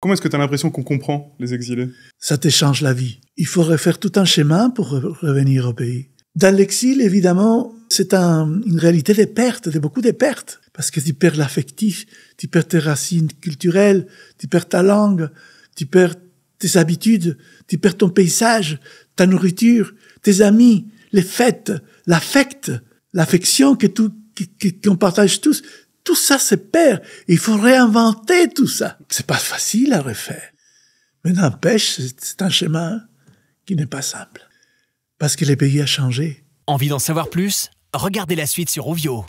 Comment est-ce que tu as l'impression qu'on comprend les exilés Ça te change la vie. Il faudrait faire tout un chemin pour revenir au pays. Dans l'exil, évidemment, c'est une réalité des pertes, de beaucoup de pertes, parce que tu perds l'affectif, tu perds tes racines culturelles, tu perds ta langue, tu perds tes habitudes, tu perds ton paysage, ta nourriture, tes amis, les fêtes, l'affect, l'affection que tout, qu'on partage tous, tout ça se perd. Il faut réinventer tout ça. C'est pas facile à refaire. Mais n'empêche, c'est un chemin qui n'est pas simple. Parce que les pays a changé. Envie d'en savoir plus Regardez la suite sur Ovio.